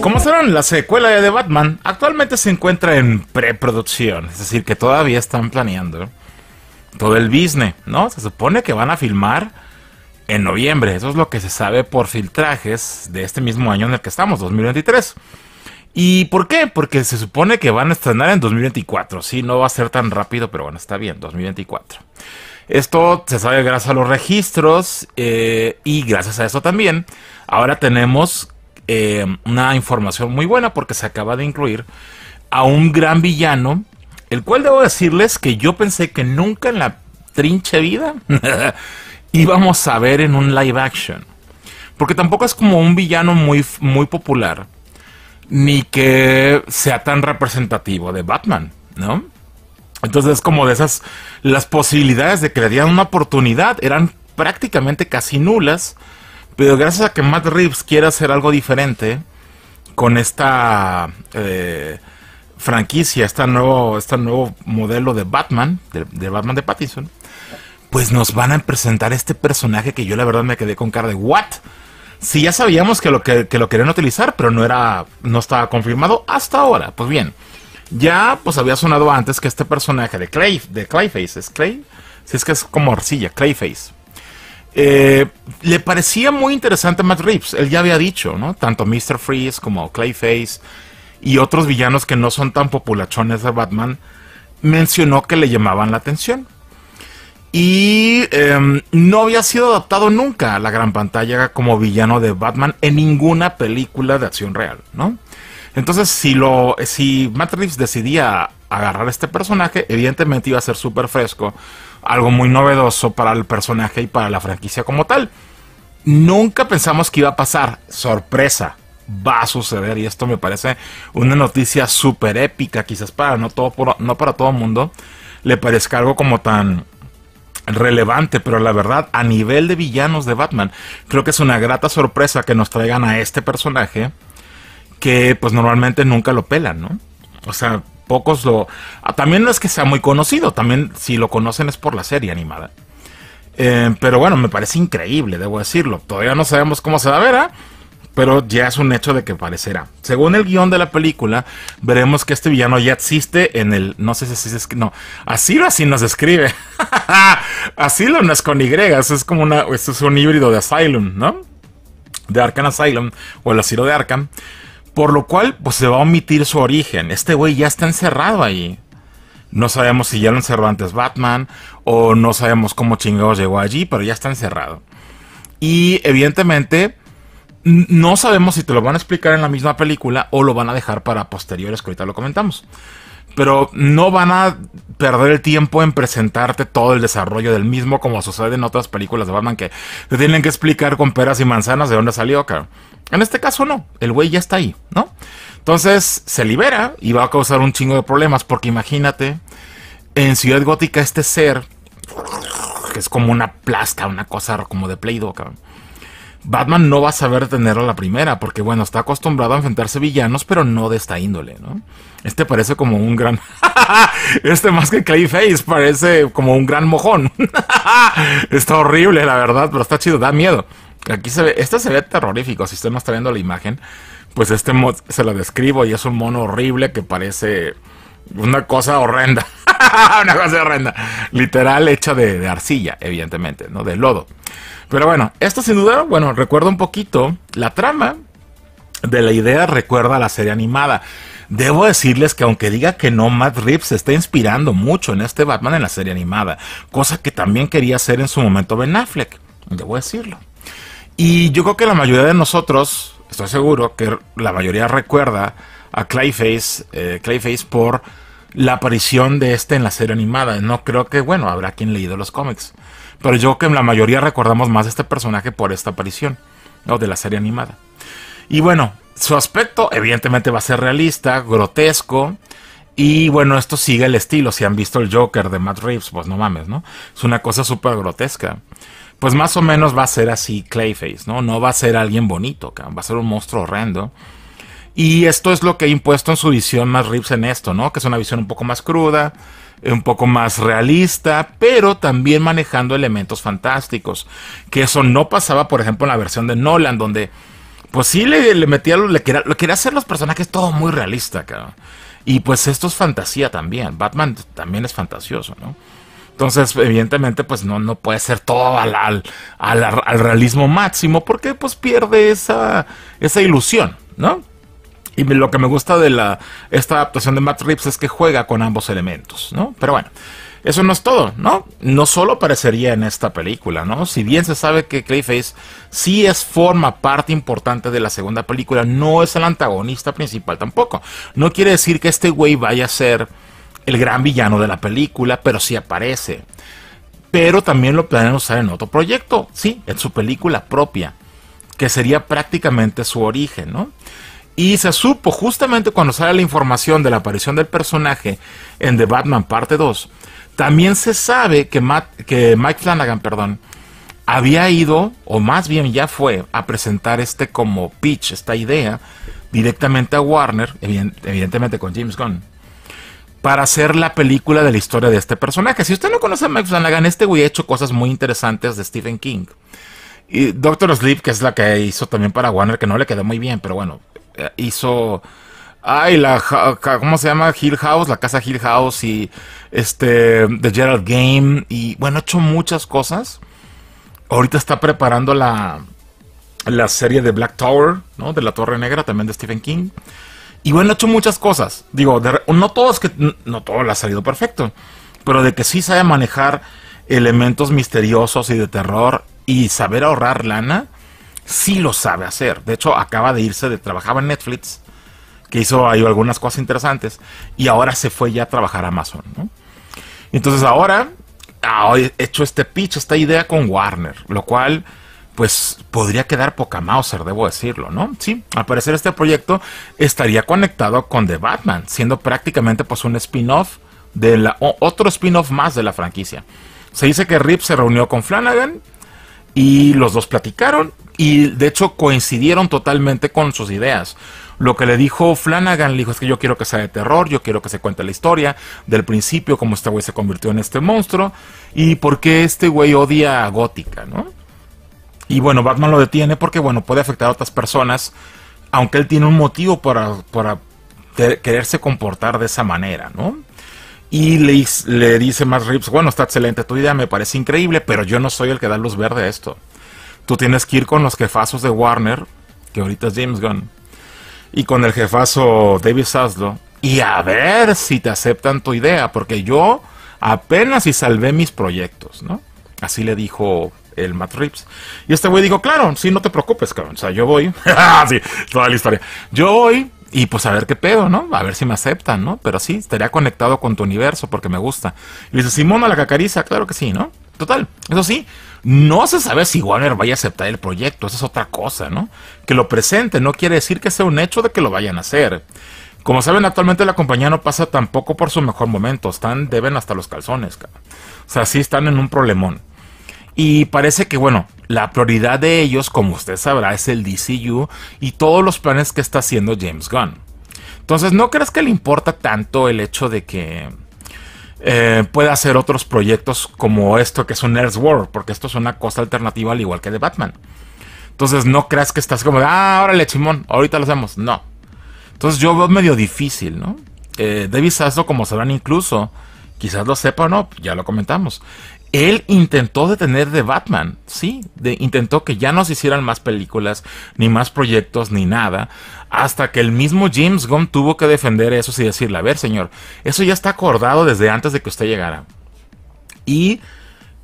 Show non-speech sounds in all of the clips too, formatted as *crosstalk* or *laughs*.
Como serán la secuela de Batman, actualmente se encuentra en preproducción, es decir, que todavía están planeando todo el business, ¿no? Se supone que van a filmar en noviembre, eso es lo que se sabe por filtrajes de este mismo año en el que estamos, 2023. ¿Y por qué? Porque se supone que van a estrenar en 2024. Sí, no va a ser tan rápido, pero bueno, está bien, 2024. Esto se sabe gracias a los registros eh, y gracias a eso también. Ahora tenemos eh, una información muy buena porque se acaba de incluir a un gran villano, el cual debo decirles que yo pensé que nunca en la trinche vida *laughs* íbamos a ver en un live action. Porque tampoco es como un villano muy, muy popular ni que sea tan representativo de Batman, ¿no? Entonces, como de esas, las posibilidades de que le dieran una oportunidad eran prácticamente casi nulas, pero gracias a que Matt Reeves quiere hacer algo diferente con esta eh, franquicia, este nuevo, este nuevo modelo de Batman, de, Batman de Pattinson, pues nos van a presentar este personaje que yo la verdad me quedé con cara de, ¿what? si ya sabíamos que lo, que, lo querían utilizar, pero no, era, no estaba confirmado hasta ahora. Pues bien, ya pues había sonado antes que este personaje de, Clayface, es Clay, si es que es como arcilla, Clayface. Eh, le parecía muy interesante a Matt Reeves, él ya había dicho, ¿no? Tanto Mr. Freeze como Clayface y otros villanos que no son tan populachones de Batman, mencionó que le llamaban la atención y em, no había sido adaptado nunca a la gran pantalla como villano de Batman en ninguna película de acción real, ¿no? Entonces, si lo, si Matt decidía agarrar este personaje, evidentemente iba a ser súper fresco, algo muy novedoso para el personaje y para la franquicia como tal. Nunca pensamos que iba a pasar, sorpresa, va a suceder y esto me parece una noticia súper épica, quizás para no todo, no para todo mundo le parezca algo como tan relevante, pero la verdad, a nivel de villanos de Batman, creo que es una grata sorpresa que nos traigan a este personaje que pues normalmente nunca lo pelan, ¿no? O sea, pocos lo... Ah, también no es que sea muy conocido, también si lo conocen es por la serie animada. Eh, pero bueno, me parece increíble, debo decirlo. Todavía no sabemos cómo se va a ver, ¿eh? pero ya es un hecho de que parecerá. Según el guión de la película, veremos que este villano ya existe en el. No sé si así se escribe. No, así así nos escribe... *laughs* Asilo no es con Y, es como una. Esto es un híbrido de Asylum, ¿no? De Arkham Asylum o el asilo de Arkham. Por lo cual, pues se va a omitir su origen. Este güey ya está encerrado ahí. No sabemos si ya lo encerró antes Batman o no sabemos cómo chingados llegó allí, pero ya está encerrado. Y evidentemente no sabemos si te lo van a explicar en la misma película o lo van a dejar para posteriores, que ahorita lo comentamos. Pero no van a perder el tiempo en presentarte todo el desarrollo del mismo, como sucede en otras películas de Batman, que te tienen que explicar con peras y manzanas de dónde salió, cabrón. En este caso no, el güey ya está ahí, ¿no? Entonces se libera y va a causar un chingo de problemas, porque imagínate, en Ciudad Gótica este ser, que es como una plasta, una cosa como de Play-Doh, cabrón Batman no va a saber tener a la primera, porque bueno, está acostumbrado a enfrentarse villanos, pero no de esta índole, ¿no? Este parece como un gran... *laughs* este más que Clayface parece como un gran mojón. *laughs* está horrible, la verdad, pero está chido, da miedo. Aquí se ve, este se ve terrorífico, si usted no está viendo la imagen, pues este mod se lo describo y es un mono horrible que parece una cosa horrenda. *laughs* una cosa horrenda. Literal hecha de, arcilla, evidentemente, ¿no? De lodo. Pero bueno, esto sin duda, bueno, recuerda un poquito la trama de la idea, recuerda a la serie animada. Debo decirles que aunque diga que no, Matt Reeves se está inspirando mucho en este Batman en la serie animada, cosa que también quería hacer en su momento Ben Affleck, debo decirlo. Y yo creo que la mayoría de nosotros, estoy seguro que la mayoría recuerda a Clayface, eh, Clayface por la aparición de este en la serie animada. No creo que, bueno, habrá quien leído los cómics. Pero yo creo que la mayoría recordamos más a este personaje por esta aparición, o ¿no? de la serie animada. Y bueno, su aspecto evidentemente va a ser realista, grotesco. Y bueno, esto sigue el estilo. Si han visto el Joker de Matt Reeves, pues no mames, ¿no? Es una cosa súper grotesca. Pues más o menos va a ser así Clayface, ¿no? No va a ser alguien bonito, va a ser un monstruo horrendo y esto es lo que ha impuesto en su visión más rips en esto, ¿no? Que es una visión un poco más cruda, un poco más realista, pero también manejando elementos fantásticos. Que eso no pasaba, por ejemplo, en la versión de Nolan, donde pues sí le, metía, le quería, quería hacer los personajes todo muy realista, cabrón. Y pues esto es fantasía también. Batman también es fantasioso, ¿no? Entonces, evidentemente, pues no, no puede ser todo al, realismo máximo, porque pues pierde esa, esa ilusión, ¿no? Y lo que me gusta de la, esta adaptación de Matt Reeves es que juega con ambos elementos, ¿no? Pero bueno, eso no es todo, ¿no? No solo aparecería en esta película, ¿no? Si bien se sabe que Clayface sí es forma parte importante de la segunda película, no es el antagonista principal tampoco. No quiere decir que este güey vaya a ser el gran villano de la película, pero sí aparece. Pero también lo planean usar en otro proyecto, sí, en su película propia, que sería prácticamente su origen, ¿no? Y se supo justamente cuando sale la información de la aparición del personaje en The Batman Parte 2. También se sabe que, que Mike Flanagan perdón, había ido, o más bien ya fue, a presentar este como pitch, esta idea, directamente a Warner, evidentemente con James Gunn, para hacer la película de la historia de este personaje. Si usted no conoce a Mike Flanagan, este güey ha hecho cosas muy interesantes de Stephen King. Y Doctor Sleep, que es la que hizo también para Warner, que no le quedó muy bien, pero bueno, hizo... Ay, la, ¿cómo se llama? Hill House, la casa Hill House y este, The Gerald Game y bueno, ha hecho muchas cosas. Ahorita está preparando la, la serie de Black Tower, ¿no? De la Torre Negra, también de Stephen King. Y bueno, ha hecho muchas cosas. Digo, no es que, no todo le ha salido perfecto, pero de que sí sabe manejar elementos misteriosos y de terror y saber ahorrar lana sí lo sabe hacer. De hecho, acaba de irse de trabajaba en Netflix, que hizo ahí algunas cosas interesantes, y ahora se fue ya a trabajar a Amazon. Entonces ahora ha hecho este pitch, esta idea con Warner, lo cual pues podría quedar poca Mauser, debo decirlo, ¿no? Sí, al parecer este proyecto estaría conectado con The Batman, siendo prácticamente pues un spin-off de la, otro spin-off más de la franquicia. Se dice que Rip se reunió con Flanagan y los dos platicaron y de hecho coincidieron totalmente con sus ideas. Lo que le dijo Flanagan, le dijo es que yo quiero que sea de terror, yo quiero que se cuente la historia del principio, cómo este güey se convirtió en este monstruo y por qué este güey odia a Gótica, ¿no? Y bueno, Batman lo detiene porque, bueno, puede afectar a otras personas, aunque él tiene un motivo para, para quererse comportar de esa manera, ¿no? Y le, le dice más Rips, bueno, está excelente tu idea, me parece increíble, pero yo no soy el que da luz verde a esto tú tienes que ir con los jefazos de Warner, que ahorita es James Gunn, y con el jefazo David Saslow, y a ver si te aceptan tu idea, porque yo apenas si salvé mis proyectos, ¿no? Así le dijo el Matt Reeves. Y este güey dijo, claro, sí, no te preocupes, cabrón. O sea, yo voy. *laughs* Ah, sí, toda la historia. Yo voy y pues a ver qué pedo, ¿no? A ver si me aceptan, ¿no? Pero sí, estaría conectado con tu universo porque me gusta. Y dice, Simón a la cacariza, claro que sí, ¿no? Total, eso sí, no se sabe si Warner vaya a aceptar el proyecto, esa es otra cosa, ¿no? Que lo presente no quiere decir que sea un hecho de que lo vayan a hacer. Como saben, actualmente la compañía no pasa tampoco por su mejor momento, están deben hasta los calzones, cara. o sea, sí están en un problemón. Y parece que, bueno, la prioridad de ellos, como usted sabrá, es el DCU y todos los planes que está haciendo James Gunn. Entonces, ¿no crees que le importa tanto el hecho de que eh, puede hacer otros proyectos como esto que es un Earth War, porque esto es una cosa alternativa al igual que de Batman. Entonces no creas que estás como, ah, órale, chimón, ahorita lo hacemos. No. Entonces yo veo medio difícil, ¿no? Eh, Davis como sabrán incluso, quizás lo sepa o no, ya lo comentamos él intentó detener de Batman, sí, intentó que ya no se hicieran más películas, ni más proyectos, ni nada, hasta que el mismo James Gunn tuvo que defender eso y decirle, a ver señor, eso ya está acordado desde antes de que usted llegara. Y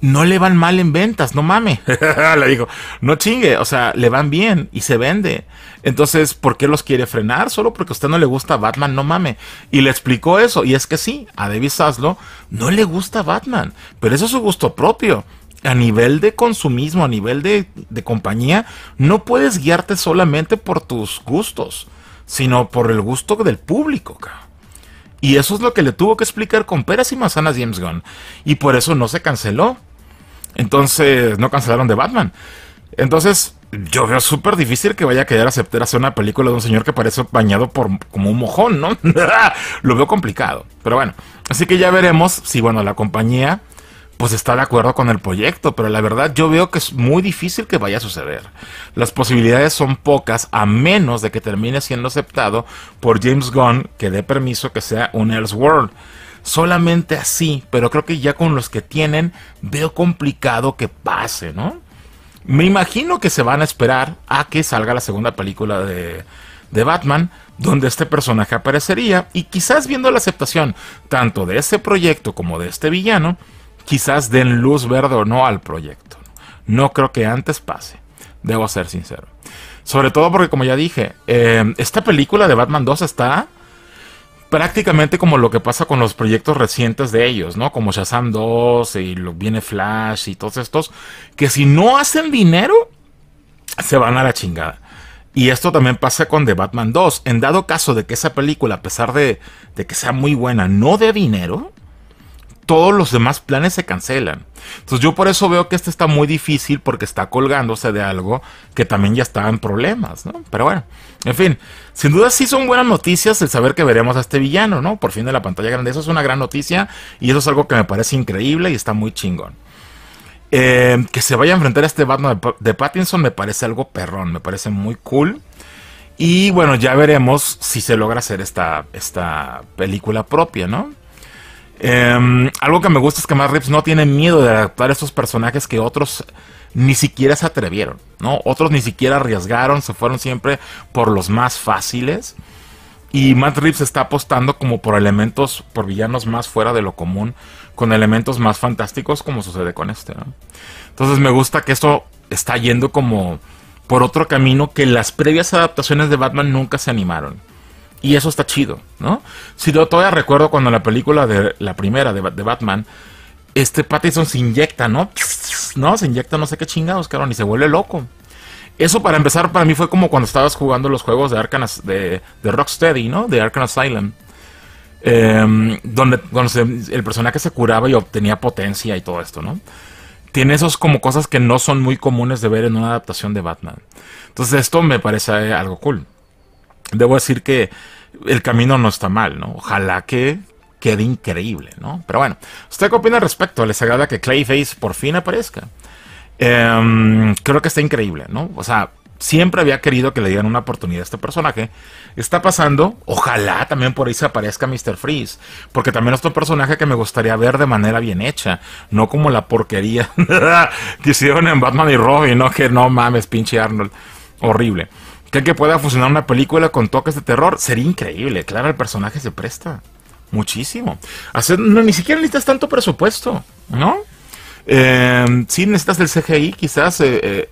no le van mal en ventas, no mame. *laughs* le dijo, no chingue, o sea, le van bien y se vende. Entonces, ¿por qué los quiere frenar? Solo porque a usted no le gusta Batman, no mame. Y le explicó eso, y es que sí, a David Sazlo no le gusta Batman, pero eso es su gusto propio. A nivel de consumismo, a nivel de, compañía, no puedes guiarte solamente por tus gustos, sino por el gusto del público, Y eso es lo que le tuvo que explicar con peras y manzanas James Gunn. Y por eso no se canceló. Entonces, no cancelaron de Batman. Entonces, yo veo súper difícil que vaya a quedar aceptar hacer una película de un señor que parece bañado por como un mojón, ¿no? *laughs* Lo veo complicado. Pero bueno, así que ya veremos si, bueno, la compañía pues está de acuerdo con el proyecto, pero la verdad yo veo que es muy difícil que vaya a suceder. Las posibilidades son pocas a menos de que termine siendo aceptado por James Gunn que dé permiso que sea un Elseworld solamente así, pero creo que ya con los que tienen veo complicado que pase, ¿no? Me imagino que se van a esperar a que salga la segunda película de, de Batman, donde este personaje aparecería, y quizás viendo la aceptación tanto de ese proyecto como de este villano, quizás den luz verde o no al proyecto. No creo que antes pase, debo ser sincero. Sobre todo porque, como ya dije, eh, esta película de Batman 2 está prácticamente como lo que pasa con los proyectos recientes de ellos, ¿no? Como Shazam 2 y lo, viene Flash y todos estos, que si no hacen dinero, se van a la chingada. Y esto también pasa con The Batman 2. En dado caso de que esa película, a pesar de, de que sea muy buena, no dé dinero, todos los demás planes se cancelan. Entonces yo por eso veo que este está muy difícil porque está colgándose de algo que también ya está en problemas, ¿no? Pero bueno, en fin, sin duda sí son buenas noticias el saber que veremos a este villano, ¿no? Por fin de la pantalla grande. Eso es una gran noticia y eso es algo que me parece increíble y está muy chingón. Eh, que se vaya a enfrentar a este Batman de Pattinson me parece algo perrón, me parece muy cool. Y bueno, ya veremos si se logra hacer esta, esta película propia, ¿no? Em, algo que me gusta es que Matt Reeves no tiene miedo de adaptar a estos personajes que otros ni siquiera se atrevieron, Otros ni siquiera arriesgaron, se fueron siempre por los más fáciles. Y Matt Reeves está apostando como por elementos, por villanos más fuera de lo común, con elementos más fantásticos como sucede con este, Entonces me gusta que esto está yendo como por otro camino que las previas adaptaciones de Batman nunca se animaron. Y eso está chido, ¿no? Si yo todavía recuerdo cuando la película de la primera de, Batman, este Pattinson se inyecta, ¿no? No, se inyecta no sé qué chingados, cabrón, y se vuelve loco. Eso para empezar, para mí fue como cuando estabas jugando los juegos de Arkham, de, Rocksteady, ¿no? De Arkham Asylum. Em, donde, el personaje se curaba y obtenía potencia y todo esto, ¿no? Tiene esos como cosas que no son muy comunes de ver en una adaptación de Batman. Entonces esto me parece algo cool debo decir que el camino no está mal, ¿no? Ojalá que quede increíble, ¿no? Pero bueno, ¿usted qué opina al respecto? ¿Les agrada que Clayface por fin aparezca? Em, creo que está increíble, ¿no? O sea, siempre había querido que le dieran una oportunidad a este personaje. Está pasando, ojalá también por ahí se aparezca Mr. Freeze, porque también es otro personaje que me gustaría ver de manera bien hecha, no como la porquería *laughs* que hicieron en Batman y Robin, ¿no? Que no mames, pinche Arnold. Horrible que pueda funcionar una película con toques de terror sería increíble. Claro, el personaje se presta muchísimo. Hacer, ni siquiera necesitas tanto presupuesto, ¿no? Eh, sí, necesitas el CGI, quizás, eh, eh,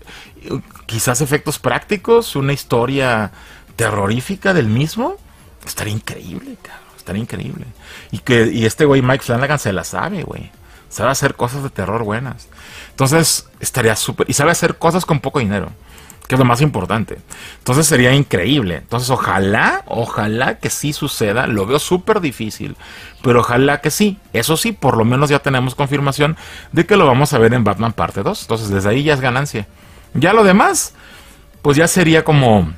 quizás efectos prácticos, una historia terrorífica del mismo. Estaría increíble, cabrón. Estaría increíble. Y que y este güey Mike Flanagan se la sabe, güey. Sabe hacer cosas de terror buenas. Entonces, estaría súper. Y sabe hacer cosas con poco dinero que es lo más importante. Entonces sería increíble. Entonces ojalá, ojalá que sí suceda. Lo veo súper difícil, pero ojalá que sí. Eso sí, por lo menos ya tenemos confirmación de que lo vamos a ver en Batman parte 2. Entonces desde ahí ya es ganancia. Ya lo demás, pues ya sería como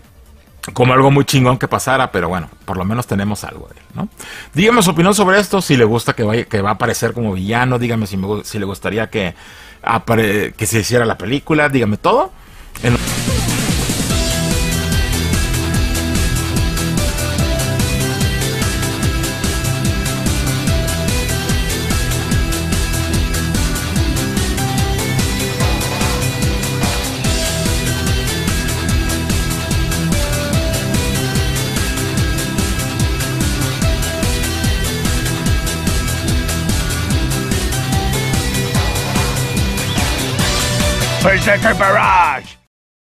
como algo muy chingón que pasara, pero bueno, por lo menos tenemos algo de él, ¿no? Dígame su opinión sobre esto, si le gusta que, que va a aparecer como villano, dígame si, le gustaría que, que se hiciera la película, dígame todo. En... Interceptor Barrage!